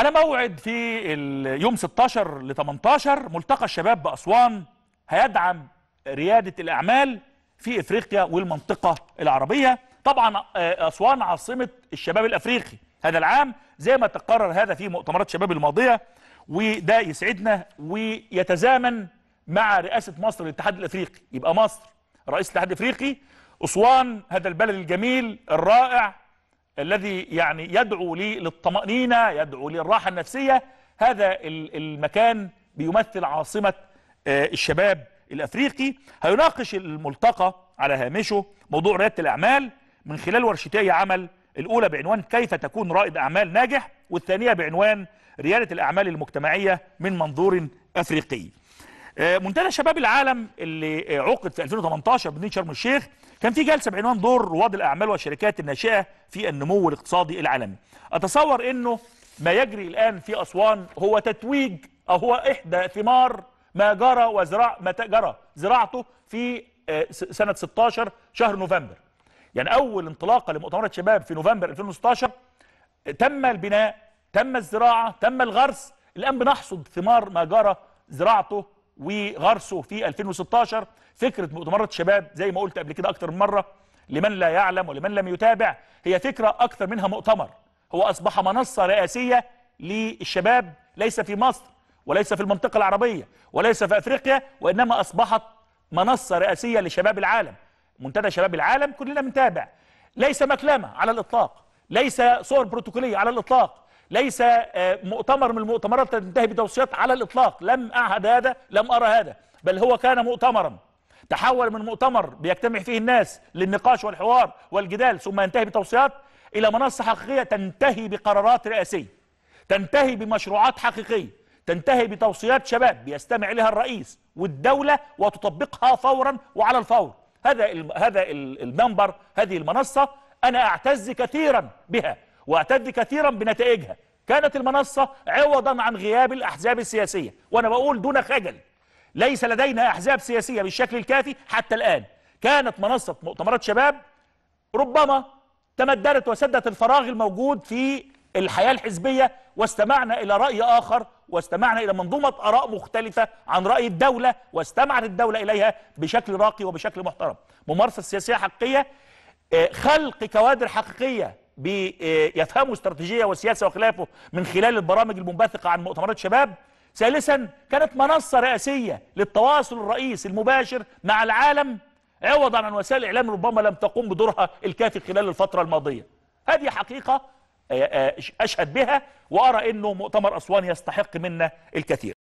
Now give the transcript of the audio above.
على موعد في يوم 16 ل 18 ملتقى الشباب بأسوان هيدعم ريادة الأعمال في إفريقيا والمنطقة العربية طبعا آه، أسوان عاصمة الشباب الأفريقي هذا العام زي ما تقرر هذا في مؤتمرات الشباب الماضية وده يسعدنا ويتزامن مع رئاسة مصر للاتحاد الأفريقي يبقى مصر رئيس الاتحاد الأفريقي أسوان هذا البلد الجميل الرائع الذي يعني يدعو لي للطمأنينة يدعو للراحة النفسية هذا المكان بيمثل عاصمة آه، الشباب الأفريقي هيناقش الملتقى على هامشه موضوع ريادة الأعمال من خلال ورشتي عمل الأولى بعنوان كيف تكون رائد أعمال ناجح والثانية بعنوان ريادة الأعمال المجتمعية من منظور أفريقي آه، منتدى شباب العالم اللي عقد في 2018 بمدينه شرم الشيخ كان في جلسه بعنوان دور رواد الاعمال والشركات الناشئه في النمو الاقتصادي العالمي. اتصور انه ما يجري الان في اسوان هو تتويج او هو احدى ثمار ما جرى وزراع ما جرى زراعته في آه، سنه 16 شهر نوفمبر. يعني اول انطلاقه لمؤتمرات شباب في نوفمبر 2016 تم البناء، تم الزراعه، تم الغرس، الان بنحصد ثمار ما جرى زراعته وغرسه في 2016 فكرة مؤتمرات شباب زي ما قلت قبل كده أكتر من مرة لمن لا يعلم ولمن لم يتابع هي فكرة أكثر منها مؤتمر هو أصبح منصة رئاسية للشباب ليس في مصر وليس في المنطقة العربية وليس في أفريقيا وإنما أصبحت منصة رئاسية لشباب العالم منتدى شباب العالم كلنا بنتابع ليس مكلمة على الإطلاق ليس صور بروتوكولية على الإطلاق ليس آه، مؤتمر من المؤتمرات تنتهي بتوصيات على الإطلاق لم أعهد هذا لم أرى هذا بل هو كان مؤتمرا تحول من مؤتمر بيجتمع فيه الناس للنقاش والحوار والجدال ثم ينتهي بتوصيات إلى منصة حقيقية تنتهي بقرارات رئاسية تنتهي بمشروعات حقيقية تنتهي بتوصيات شباب بيستمع إليها الرئيس والدولة وتطبقها فورا وعلى الفور هذا هذا المنبر هذه المنصة أنا أعتز كثيرا بها واعتد كثيرا بنتائجها كانت المنصة عوضا عن غياب الأحزاب السياسية وأنا بقول دون خجل ليس لدينا أحزاب سياسية بالشكل الكافي حتى الآن كانت منصة مؤتمرات شباب ربما تمددت وسدت الفراغ الموجود في الحياة الحزبية واستمعنا إلى رأي آخر واستمعنا إلى منظومة آراء مختلفة عن رأي الدولة واستمعت الدولة إليها بشكل راقي وبشكل محترم ممارسة سياسية حقيقية آه، خلق كوادر حقيقية بيفهموا آه، استراتيجية وسياسة وخلافه من خلال البرامج المنبثقة عن مؤتمرات شباب ثالثا كانت منصة رئاسية للتواصل الرئيسي المباشر مع العالم عوضا عن وسائل الإعلام ربما لم تقوم بدورها الكافي خلال الفترة الماضية هذه حقيقة آه، آه، أشهد بها وأرى أنه مؤتمر أسوان يستحق منا الكثير